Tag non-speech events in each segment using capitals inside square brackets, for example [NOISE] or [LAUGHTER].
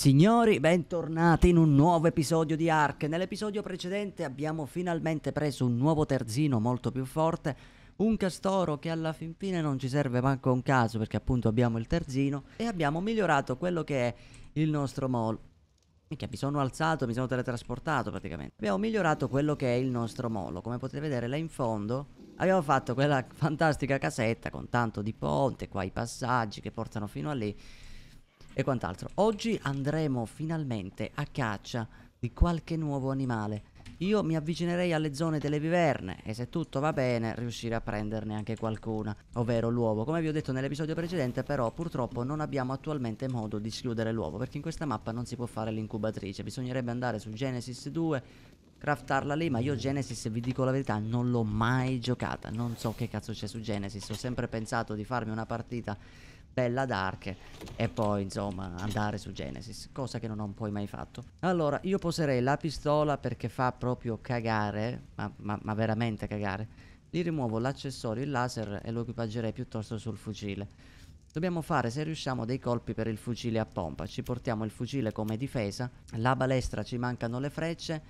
Signori, bentornati in un nuovo episodio di Ark. Nell'episodio precedente abbiamo finalmente preso un nuovo terzino molto più forte, un castoro che alla fin fine non ci serve manco un caso perché appunto abbiamo il terzino e abbiamo migliorato quello che è il nostro mall. Minchia, mi sono alzato, mi sono teletrasportato praticamente. Abbiamo migliorato quello che è il nostro molo. Come potete vedere là in fondo abbiamo fatto quella fantastica casetta con tanto di ponte, qua i passaggi che portano fino a lì e quant'altro. Oggi andremo finalmente a caccia di qualche nuovo animale. Io mi avvicinerei alle zone delle viverne e se tutto va bene riuscire a prenderne anche qualcuna, ovvero l'uovo. Come vi ho detto nell'episodio precedente però purtroppo non abbiamo attualmente modo di schiudere l'uovo perché in questa mappa non si può fare l'incubatrice, bisognerebbe andare su Genesis 2, craftarla lì, ma io Genesis, vi dico la verità, non l'ho mai giocata. Non so che cazzo c'è su Genesis. Ho sempre pensato di farmi una partita bella dark e poi insomma andare su Genesis, cosa che non ho poi mai fatto. Allora io poserei la pistola perché fa proprio cagare, ma, ma, ma veramente cagare. Li rimuovo l'accessorio, il laser e lo equipaggerei piuttosto sul fucile. Dobbiamo fare, se riusciamo, dei colpi per il fucile a pompa. Ci portiamo il fucile come difesa, la balestra ci mancano le frecce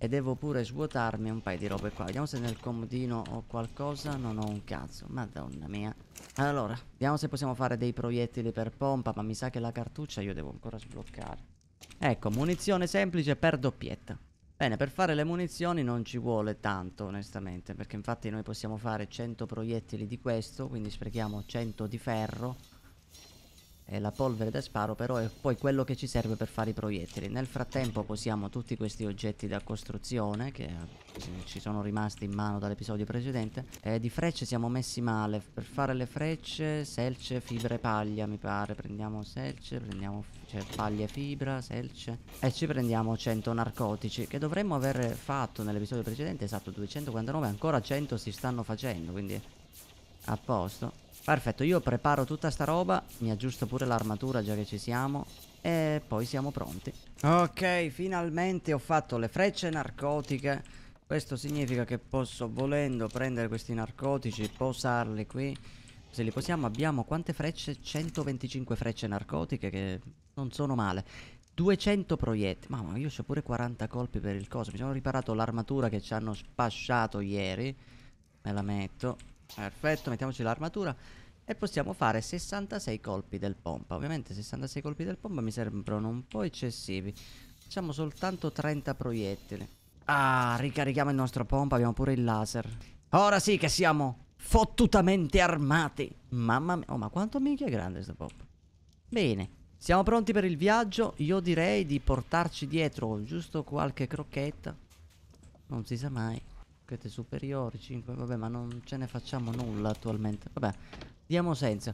e devo pure svuotarmi un paio di robe qua Vediamo se nel comodino ho qualcosa Non ho un cazzo, madonna mia Allora, vediamo se possiamo fare dei proiettili per pompa Ma mi sa che la cartuccia io devo ancora sbloccare Ecco, munizione semplice per doppietta Bene, per fare le munizioni non ci vuole tanto onestamente Perché infatti noi possiamo fare 100 proiettili di questo Quindi sprechiamo 100 di ferro eh, la polvere da sparo però è poi quello che ci serve per fare i proiettili. Nel frattempo posiamo tutti questi oggetti da costruzione che eh, ci sono rimasti in mano dall'episodio precedente. Eh, di frecce siamo messi male, per fare le frecce selce, fibra e paglia mi pare. Prendiamo selce, prendiamo cioè, paglia e fibra, selce e ci prendiamo 100 narcotici che dovremmo aver fatto nell'episodio precedente, esatto 249, ancora 100 si stanno facendo quindi a posto Perfetto, io preparo tutta sta roba, mi aggiusto pure l'armatura già che ci siamo e poi siamo pronti. Ok, finalmente ho fatto le frecce narcotiche. Questo significa che posso, volendo, prendere questi narcotici, posarli qui. Se li possiamo abbiamo quante frecce? 125 frecce narcotiche che non sono male. 200 proiettili. Mamma, io ho pure 40 colpi per il coso. Mi sono riparato l'armatura che ci hanno spasciato ieri. Me la metto. Perfetto, mettiamoci l'armatura e possiamo fare 66 colpi del pompa. Ovviamente 66 colpi del pompa mi sembrano un po' eccessivi. Facciamo soltanto 30 proiettili. Ah, ricarichiamo il nostro pompa, abbiamo pure il laser. Ora sì che siamo fottutamente armati. Mamma mia, oh ma quanto minchia è grande questo pompa. Bene, siamo pronti per il viaggio. Io direi di portarci dietro giusto qualche crocchetta. Non si sa mai. Rocchette superiori, 5, vabbè, ma non ce ne facciamo nulla attualmente. Vabbè, diamo senso.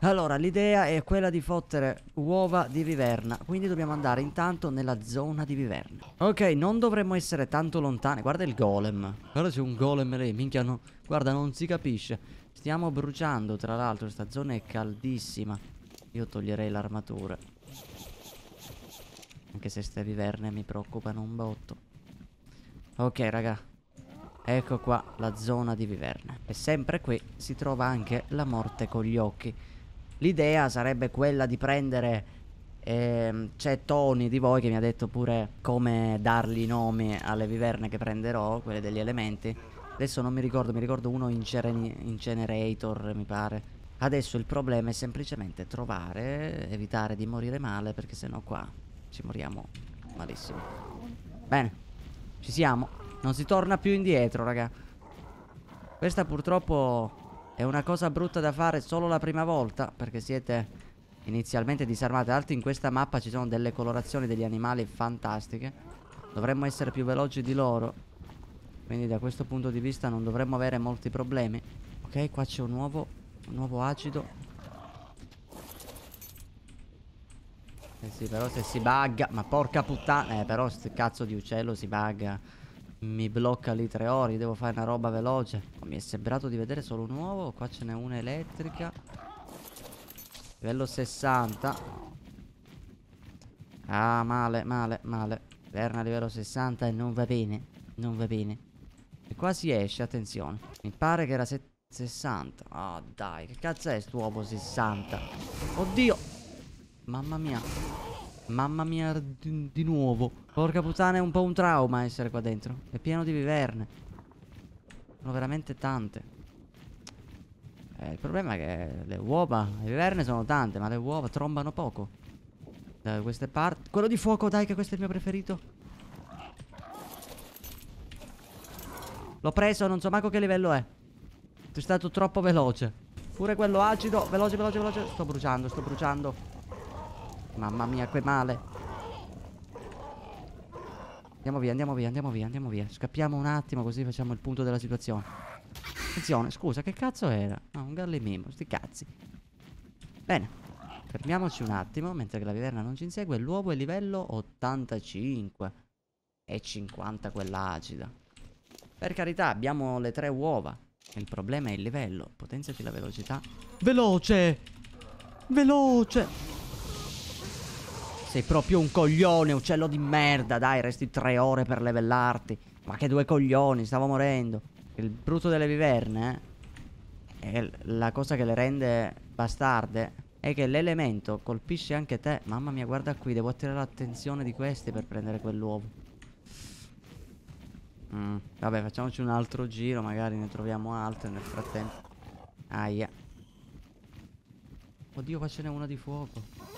Allora, l'idea è quella di fottere uova di viverna, quindi dobbiamo andare intanto nella zona di viverna. Ok, non dovremmo essere tanto lontani. Guarda il golem. Guarda c'è un golem lì, minchia, no. guarda, non si capisce. Stiamo bruciando, tra l'altro, questa zona è caldissima. Io toglierei l'armatura. Anche se queste viverne mi preoccupano un botto. Ok, raga, Ecco qua la zona di Viverne. E sempre qui si trova anche la morte con gli occhi. L'idea sarebbe quella di prendere... Ehm, c'è Tony di voi che mi ha detto pure come dargli i nomi alle viverne che prenderò, quelle degli elementi. Adesso non mi ricordo, mi ricordo uno Incenerator, mi pare. Adesso il problema è semplicemente trovare, evitare di morire male, perché sennò qua ci moriamo malissimo. Bene, ci siamo. Non si torna più indietro, raga. Questa purtroppo è una cosa brutta da fare solo la prima volta, perché siete inizialmente disarmati. Tra l'altro in questa mappa ci sono delle colorazioni degli animali fantastiche. Dovremmo essere più veloci di loro. Quindi da questo punto di vista non dovremmo avere molti problemi. Ok, qua c'è un nuovo, un nuovo acido. Eh sì, però se si bugga... Ma porca puttana! Eh, però sto cazzo di uccello si bugga. Mi blocca lì tre ori, devo fare una roba veloce. Oh, mi è sembrato di vedere solo un uovo, qua ce n'è una elettrica. Livello 60. Ah, male, male, male. Verna livello 60 e non va bene, non va bene. E qua si esce, attenzione. Mi pare che era 60. Ah, oh, dai, che cazzo è sto uovo 60? Oddio! Mamma mia. Mamma mia, di, di, nuovo. Porca puttana, è un po' un trauma essere qua dentro. È pieno di viverne. Sono veramente tante. Eh, il problema è che le uova, le viverne sono tante, ma le uova trombano poco. Da queste parti. Quello di fuoco, dai, che questo è il mio preferito. L'ho preso, non so manco che livello è. È stato troppo veloce. Pure quello acido. Veloce, veloce, veloce. Sto bruciando, sto bruciando. Mamma mia, che male. Andiamo via, andiamo via, andiamo via, andiamo via. Scappiamo un attimo così facciamo il punto della situazione. Attenzione, scusa, che cazzo era? No, un gallimimo, sti cazzi. Bene. Fermiamoci un attimo, mentre la viverna non ci insegue. L'uovo è livello 85. E 50 quell'acida. Per carità, abbiamo le tre uova. Il problema è il livello. Potenziati la velocità. Veloce! Veloce! sei proprio un coglione, uccello di merda, dai, resti tre ore per levellarti. Ma che due coglioni, stavo morendo. Il brutto delle viverne, eh, è la cosa che le rende bastarde, è che l'elemento colpisce anche te. Mamma mia, guarda qui, devo attirare l'attenzione di questi per prendere quell'uovo. Mm, vabbè, facciamoci un altro giro, magari ne troviamo altre nel frattempo. Aia. Oddio, qua ce n'è una di fuoco.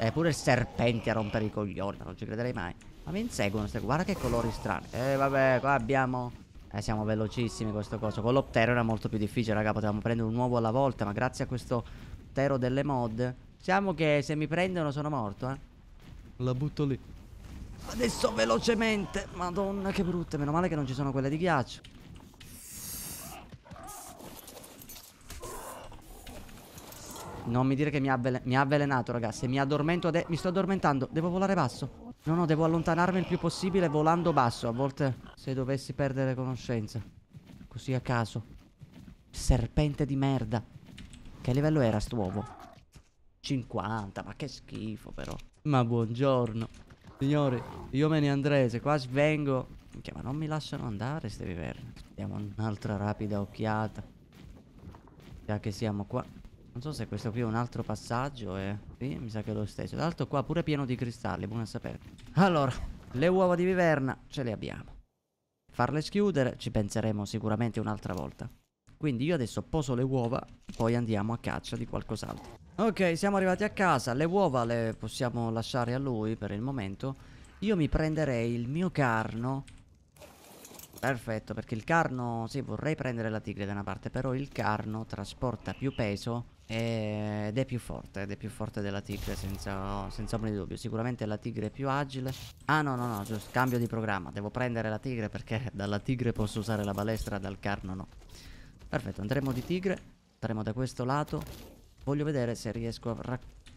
È eh, pure il serpente a rompere i coglioni, non ci crederei mai. Ma mi inseguono, guarda che colori strani. Eh vabbè, qua abbiamo... Eh, siamo velocissimi questo coso. Con l'optero era molto più difficile, raga. Potevamo prendere un uovo alla volta, ma grazie a questo tero delle mod... Diciamo che se mi prendono sono morto, eh. La butto lì. Adesso velocemente. Madonna, che brutte. Meno male che non ci sono quelle di ghiaccio. Non mi dire che mi ha, avvelen avvelenato, ragazzi. Mi addormento adesso. Mi sto addormentando. Devo volare basso. No, no, devo allontanarmi il più possibile volando basso. A volte se dovessi perdere conoscenza. Così a caso. Serpente di merda. Che livello era st'uovo? 50, ma che schifo però. Ma buongiorno. Signori, io me ne andrei, se qua svengo... Minchia, ma non mi lasciano andare ste viverne. Diamo un'altra rapida occhiata. Già che siamo qua. Non so se questo qui è un altro passaggio eh. Qui mi sa che è lo stesso. Tra l'altro qua pure pieno di cristalli, buono a sapere. Allora, le uova di viverna ce le abbiamo. Farle schiudere ci penseremo sicuramente un'altra volta. Quindi io adesso poso le uova, poi andiamo a caccia di qualcos'altro. Ok, siamo arrivati a casa. Le uova le possiamo lasciare a lui per il momento. Io mi prenderei il mio carno Perfetto, perché il carno, sì, vorrei prendere la tigre da una parte, però il carno trasporta più peso eh, ed è più forte, ed è più forte della tigre senza, senza ombra di dubbio Sicuramente la tigre è più agile Ah no no no, giusto, cambio di programma Devo prendere la tigre perché [LAUGHS] dalla tigre posso usare la balestra, dal carno no Perfetto, andremo di tigre Andremo da questo lato Voglio vedere se riesco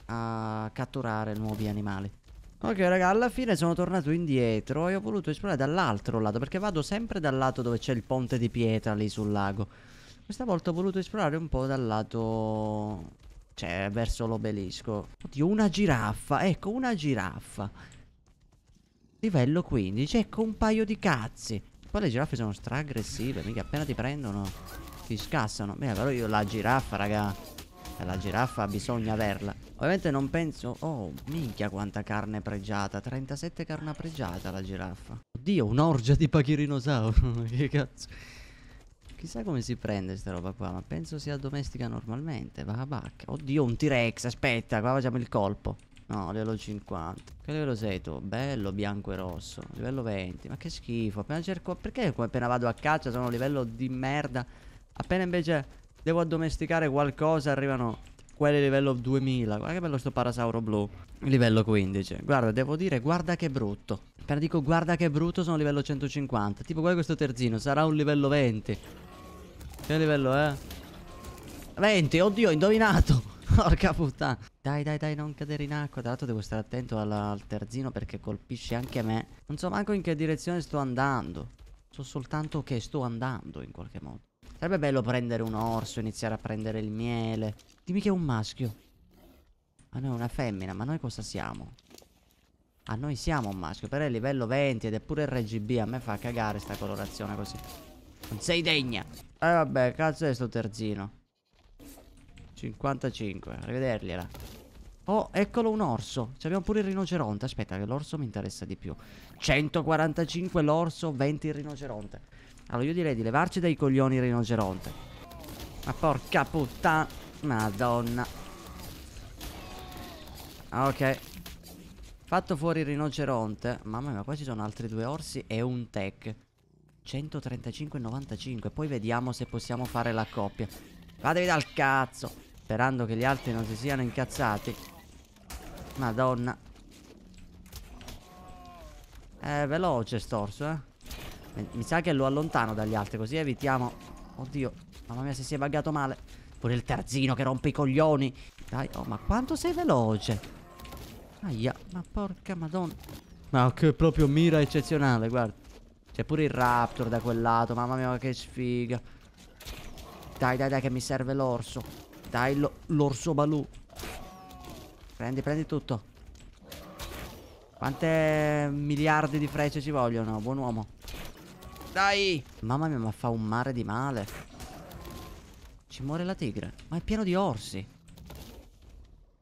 a, a catturare nuovi animali Ok raga, alla fine sono tornato indietro E ho voluto esplorare dall'altro lato Perché vado sempre dal lato dove c'è il ponte di pietra lì sul lago questa volta ho voluto esplorare un po' dal lato... Cioè, verso l'obelisco. Oddio, una giraffa. Ecco, una giraffa. Livello 15. Ecco, un paio di cazzi. Poi le giraffe sono stra-aggressive. Mica appena ti prendono, ti scassano. Beh, però io la giraffa, raga. La giraffa bisogna averla. Ovviamente non penso... Oh, minchia quanta carne pregiata. 37 carne pregiata la giraffa. Oddio, un'orgia di pachirinosauro. [LAUGHS] che cazzo. Chissà come si prende sta roba qua, ma penso sia domestica normalmente. Va a bacca. Oddio, un T-Rex, aspetta, qua facciamo il colpo. No, livello 50. Che livello sei tu? Bello, bianco e rosso. Livello 20. Ma che schifo. Appena cerco... Perché appena vado a caccia sono a livello di merda? Appena invece devo addomesticare qualcosa arrivano quelli livello 2000. Guarda che bello sto parasauro blu. Livello 15. Guarda, devo dire, guarda che brutto. Appena dico guarda che brutto sono a livello 150. Tipo guarda questo terzino, sarà un livello 20. Che livello è? 20, oddio, ho indovinato. [LAUGHS] Porca puttana. Dai, dai, dai, non cadere in acqua. Tra l'altro devo stare attento al terzino perché colpisce anche me. Non so manco in che direzione sto andando. So soltanto che sto andando in qualche modo. Sarebbe bello prendere un orso, iniziare a prendere il miele. Dimmi che è un maschio. Ah noi è una femmina, ma noi cosa siamo? Ah, noi siamo un maschio, però è livello 20 ed è pure RGB. A me fa cagare sta colorazione così. Non sei degna. Eh vabbè, cazzo è sto terzino. 55, rivedergliela. Oh, eccolo un orso. abbiamo pure il rinoceronte. Aspetta, che l'orso mi interessa di più. 145 l'orso, 20 il rinoceronte. Allora io direi di levarci dai coglioni il rinoceronte. Ma porca puttana. Madonna. Ok. Fatto fuori il rinoceronte. Mamma mia, qua ci sono altri due orsi e un tech. 135,95 Poi vediamo se possiamo fare la coppia Fatevi dal cazzo Sperando che gli altri non si siano incazzati Madonna È eh, veloce storso eh Mi sa che lo allontano dagli altri Così evitiamo Oddio Mamma mia se si è buggato male Pure il terzino che rompe i coglioni Dai Oh ma quanto sei veloce Aia Ma porca madonna Ma che proprio mira eccezionale Guarda c'è cioè, pure il raptor da quel lato. Mamma mia, che sfiga. Dai, dai, dai, che mi serve l'orso. Dai, l'orso balù. Prendi, prendi tutto. Quante miliardi di frecce ci vogliono? Buon uomo. Dai! Mamma mia, ma fa un mare di male. Ci muore la tigre. Ma è pieno di orsi.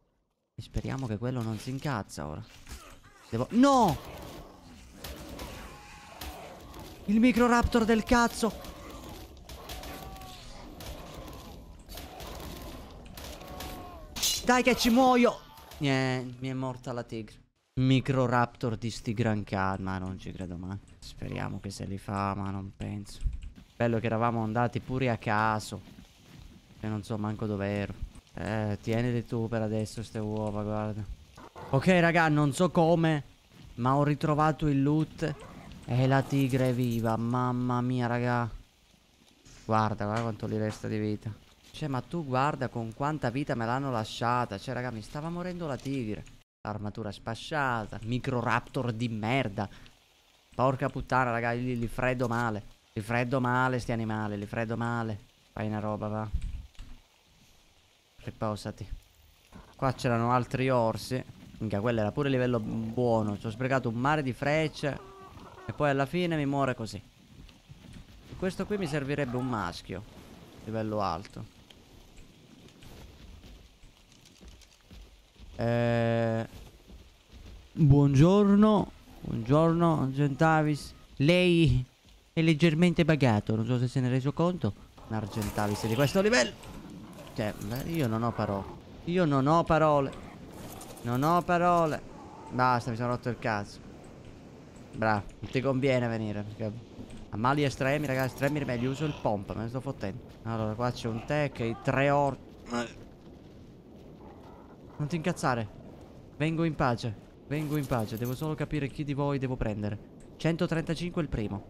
E speriamo che quello non si incazza ora. Devo... No! Il micro raptor del cazzo. Dai che ci muoio. Niente, mi è morta la tigre. Micro raptor di sti gran calma. Non ci credo mai. Speriamo che se li fa, ma non penso. Bello che eravamo andati pure a caso. E non so manco dove ero. Eh, tienili tu per adesso ste uova, guarda. Ok, raga, non so come, ma ho ritrovato il loot e la tigre è viva, mamma mia raga. Guarda, guarda quanto gli resta di vita. Cioè, ma tu guarda con quanta vita me l'hanno lasciata. Cioè, raga, mi stava morendo la tigre. Armatura spasciata, microraptor di merda. Porca puttana, raga, li, li freddo male. Li freddo male, sti animali, li freddo male. Fai una roba, va. Riposati. Qua c'erano altri orsi. Minchia, quello era pure livello buono. Ci ho sprecato un mare di frecce. E poi alla fine mi muore così. Questo qui mi servirebbe un maschio. Livello alto. Eh... Buongiorno. Buongiorno, Argentavis Lei è leggermente pagato. Non so se se ne è reso conto. Argentavis è di questo livello. Cioè, io non ho parole. Io non ho parole. Non ho parole. Basta, mi sono rotto il cazzo. Bravo, non ti conviene venire. Perché a mali estremi, ragazzi, estremi rimedi. Uso il pompa, me ne sto fottendo. Allora, qua c'è un tech, i tre or... Non ti incazzare. Vengo in pace. Vengo in pace. Devo solo capire chi di voi devo prendere. 135 il primo.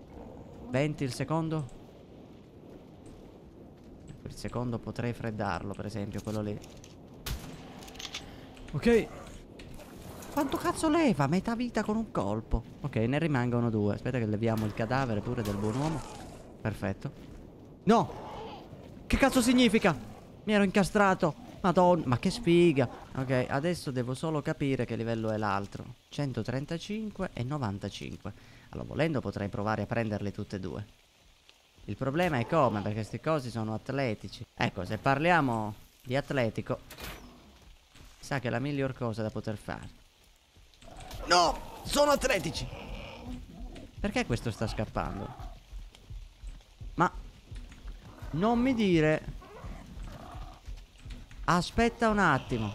20 il secondo. Il secondo potrei freddarlo, per esempio, quello lì. Ok, quanto cazzo leva? Metà vita con un colpo. Ok, ne rimangono due. Aspetta che leviamo il cadavere pure del buon uomo. Perfetto. No! Che cazzo significa? Mi ero incastrato. Madonna, ma che sfiga. Ok, adesso devo solo capire che livello è l'altro. 135 e 95. Allora, volendo potrei provare a prenderle tutte e due. Il problema è come, perché questi cosi sono atletici. Ecco, se parliamo di atletico, sa che è la miglior cosa da poter fare. No! Sono atletici! Perché questo sta scappando? Ma... Non mi dire... Aspetta un attimo.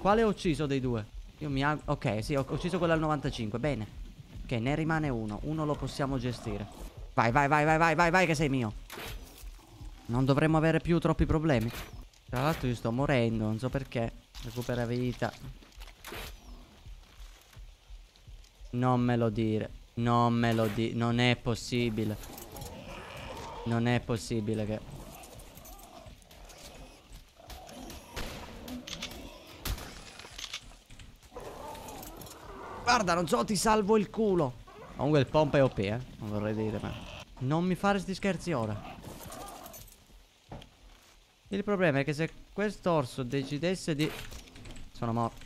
Quale ho ucciso dei due? Io mi auguro... Ok, sì, ho ucciso quello al 95, bene. Ok, ne rimane uno. Uno lo possiamo gestire. Vai, vai, vai, vai, vai, vai, vai, che sei mio. Non dovremmo avere più troppi problemi. Tra l'altro io sto morendo, non so perché. Recupera vita. Non me lo dire. Non me lo dire. Non è possibile. Non è possibile che... Guarda, non so, ti salvo il culo. Comunque il pompa è OP, eh. Non vorrei dire, ma... Non mi fare sti scherzi ora. Il problema è che se quest'orso decidesse di... Sono morto.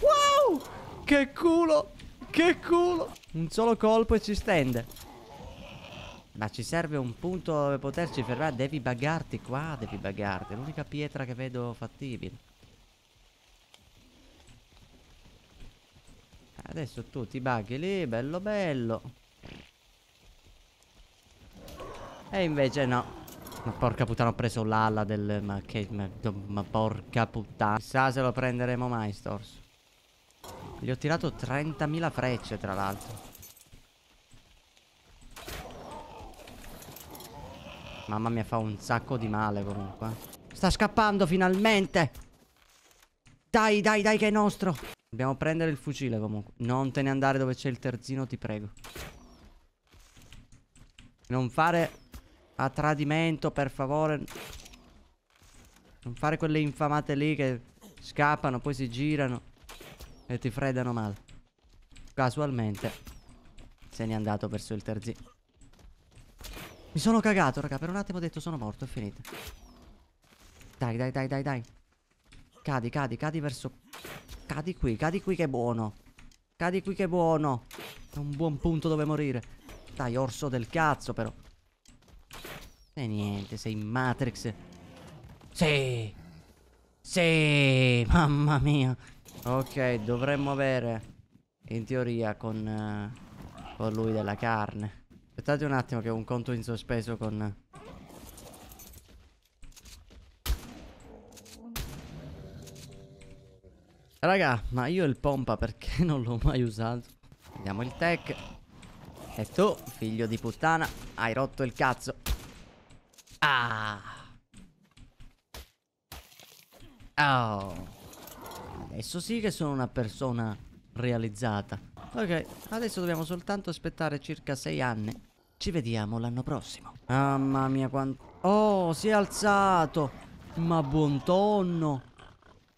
Wow! Che culo! Che culo! Un solo colpo e ci stende. Ma ci serve un punto dove poterci fermare. Devi buggarti qua, devi buggarti. L'unica pietra che vedo fattibile. Adesso tu ti bughi lì, bello bello. E invece no. Ma porca puttana, ho preso l'ala del... Ma che... Ma, ma porca puttana. Chissà se lo prenderemo mai, Stors. Gli ho tirato 30.000 frecce, tra l'altro. Mamma mia, fa un sacco di male comunque. Sta scappando finalmente. Dai, dai, dai, che è nostro. Dobbiamo prendere il fucile comunque. Non te ne andare dove c'è il terzino, ti prego. Non fare a tradimento, per favore. Non fare quelle infamate lì che scappano, poi si girano e ti fredano male. Casualmente se n'è andato verso il terzi Mi sono cagato, raga. Per un attimo ho detto sono morto, è finito Dai, dai, dai, dai, dai. Cadi, cadi, cadi verso... Cadi qui, cadi qui che buono. Cadi qui che buono. È un buon punto dove morire. Dai, orso del cazzo, però. E niente, sei in Matrix. Sì. Sì, mamma mia. Ok, dovremmo avere, in teoria, con, uh, con lui della carne. Aspettate un attimo che ho un conto in sospeso con... Raga, ma io il pompa perché [LAUGHS] non l'ho mai usato? Vediamo il tech. E tu, figlio di puttana, hai rotto il cazzo. Ah. Oh. Adesso sì che sono una persona realizzata. Ok, adesso dobbiamo soltanto aspettare circa sei anni. Ci vediamo l'anno prossimo. Mamma mia quanto... Oh, si è alzato! Ma buon tonno!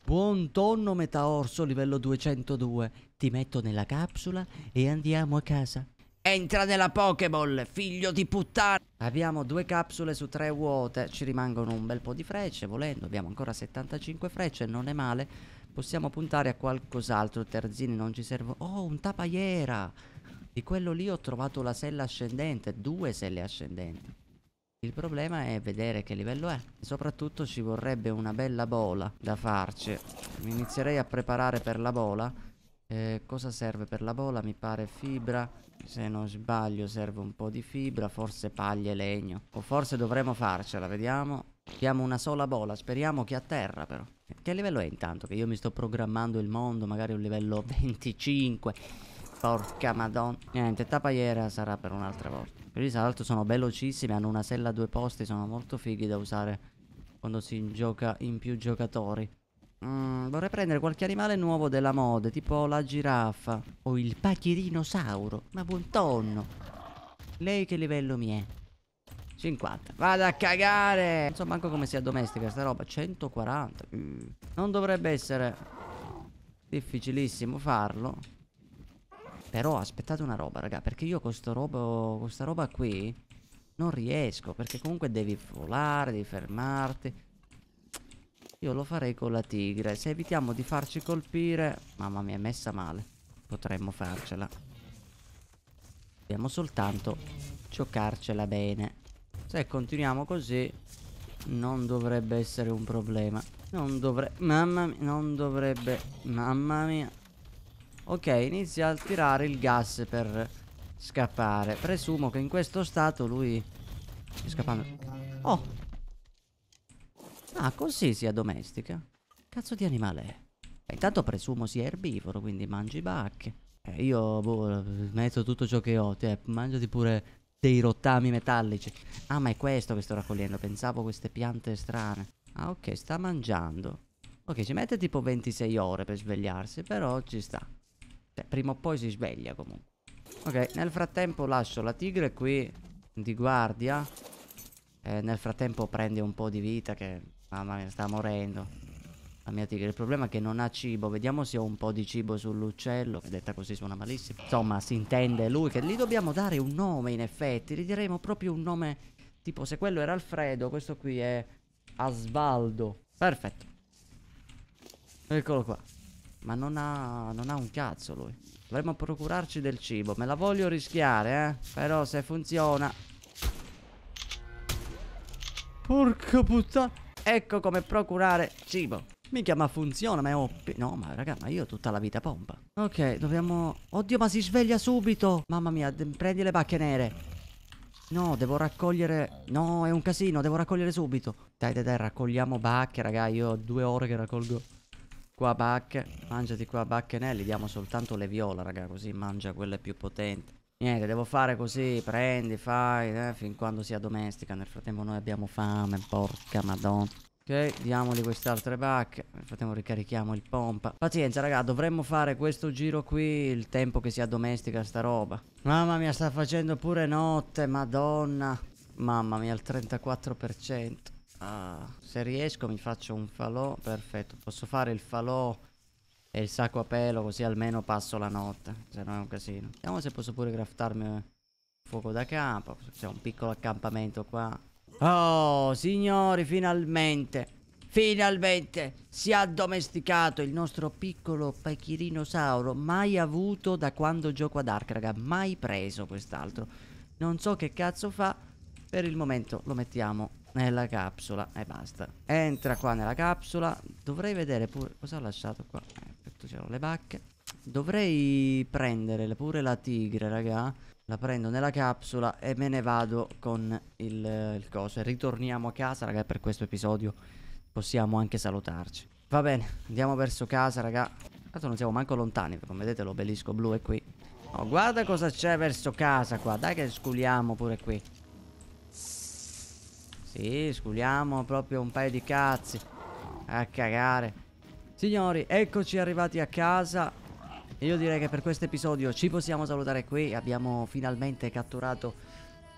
Buon tonno metaorso livello 202. Ti metto nella capsula e andiamo a casa. Entra nella Pokéball, figlio di puttana. Abbiamo due capsule su tre vuote. Ci rimangono un bel po' di frecce, volendo. Abbiamo ancora 75 frecce, non è male. Possiamo puntare a qualcos'altro. Terzini non ci servono. Oh, un tapaiera. Di quello lì ho trovato la sella ascendente. Due selle ascendenti. Il problema è vedere che livello è. E soprattutto ci vorrebbe una bella bola da farci. Mi inizierei a preparare per la bola. Eh, cosa serve per la bola? Mi pare fibra. Se non sbaglio serve un po' di fibra, forse paglia e legno. O forse dovremmo farcela, vediamo. Abbiamo una sola bola, speriamo che a terra però. Che livello è intanto? Che io mi sto programmando il mondo, magari un livello 25. [LAUGHS] Porca madonna. Niente, tapaiera sarà per un'altra volta. Quelli tra l'altro sono velocissimi, hanno una sella a due posti, sono molto fighi da usare quando si gioca in più giocatori. Mm, vorrei prendere qualche animale nuovo della moda, tipo la giraffa o il pachirinosauro. Ma buon tonno. Lei che livello mi è? 50. Vado a cagare! Non so manco come sia domestica sta roba. 140. Mm. Non dovrebbe essere difficilissimo farlo. Però aspettate una roba, raga, perché io con sto roba, questa roba qui non riesco, perché comunque devi volare, devi fermarti. Io lo farei con la tigre. Se evitiamo di farci colpire... Mamma mia, è messa male. Potremmo farcela. Dobbiamo soltanto giocarcela bene. Se continuiamo così... Non dovrebbe essere un problema. Non dovrebbe... Mamma mia, non dovrebbe... Mamma mia. Ok, inizia a tirare il gas per scappare. Presumo che in questo stato lui... Scappando... Oh! Ah, così si addomestica. Cazzo di animale è? Beh, intanto presumo sia erbivoro, quindi mangi bacche. Eh, io boh, metto tutto ciò che ho, te, mangiati pure dei rottami metallici. Ah, ma è questo che sto raccogliendo, pensavo queste piante strane. Ah, ok, sta mangiando. Ok, ci mette tipo 26 ore per svegliarsi, però ci sta. Beh, cioè, prima o poi si sveglia comunque. Ok, nel frattempo lascio la tigre qui di guardia. Ah. Eh, nel frattempo prende un po' di vita che Mamma mia, sta morendo. La mia tigre. Il problema è che non ha cibo. Vediamo se ho un po' di cibo sull'uccello. Detta così suona malissimo. Insomma, si intende lui che gli dobbiamo dare un nome, in effetti. Gli diremo proprio un nome. Tipo, se quello era Alfredo, questo qui è Asvaldo. Perfetto. Eccolo qua. Ma non ha, non ha un cazzo lui. Dovremmo procurarci del cibo. Me la voglio rischiare, eh. Però se funziona... Porca puttana... Ecco come procurare cibo. Mica ma funziona, ma è OP. No, ma raga, ma io ho tutta la vita pompa. Ok, dobbiamo... Oddio, ma si sveglia subito. Mamma mia, prendi le bacche nere. No, devo raccogliere... No, è un casino, devo raccogliere subito. Dai, dai, dai, raccogliamo bacche, raga. Io ho due ore che raccolgo qua bacche. Mangiati qua bacche, nere. gli diamo soltanto le viola, raga, così mangia quelle più potenti. Niente, devo fare così, prendi, fai, eh, fin quando sia domestica. Nel frattempo noi abbiamo fame, porca madonna. Ok, diamogli queste altre bacche. Nel frattempo ricarichiamo il pompa. Pazienza, raga, dovremmo fare questo giro qui il tempo che sia domestica sta roba. Mamma mia, sta facendo pure notte, madonna. Mamma mia, il 34%. Ah, se riesco mi faccio un falò. Perfetto, posso fare il falò e il sacco a pelo così almeno passo la notte. Se no è un casino. Vediamo se posso pure craftarmi fuoco da campo. C'è un piccolo accampamento qua. Oh, signori, finalmente. Finalmente si è addomesticato il nostro piccolo pachirinosauro. Mai avuto da quando gioco ad Ark, raga. Mai preso quest'altro. Non so che cazzo fa. Per il momento lo mettiamo nella capsula e basta. Entra qua nella capsula. Dovrei vedere pure cosa ha lasciato qua sotto c'erano le bacche. Dovrei prendere pure la tigre, raga. La prendo nella capsula e me ne vado con il, il coso. E ritorniamo a casa, raga, per questo episodio possiamo anche salutarci. Va bene, andiamo verso casa, raga. Tanto non siamo manco lontani, come vedete l'obelisco blu è qui. Oh, guarda cosa c'è verso casa qua. Dai che sculiamo pure qui. Sì, sculiamo proprio un paio di cazzi. A cagare. Signori, eccoci arrivati a casa. Io direi che per questo episodio ci possiamo salutare qui. Abbiamo finalmente catturato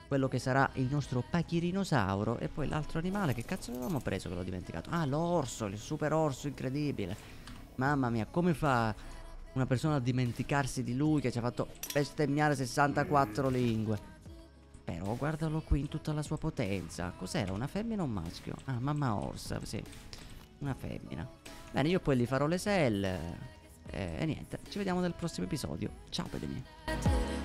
quello che sarà il nostro pachirinosauro. E poi l'altro animale, che cazzo avevamo preso che l'ho dimenticato? Ah, l'orso, il super orso incredibile. Mamma mia, come fa una persona a dimenticarsi di lui che ci ha fatto bestemmiare 64 lingue? Però guardalo qui in tutta la sua potenza. Cos'era? Una femmina o un maschio? Ah, mamma orsa, sì. Una femmina. Bene, io poi gli farò le sell. E, eh, e niente, ci vediamo nel prossimo episodio. Ciao, pedemi.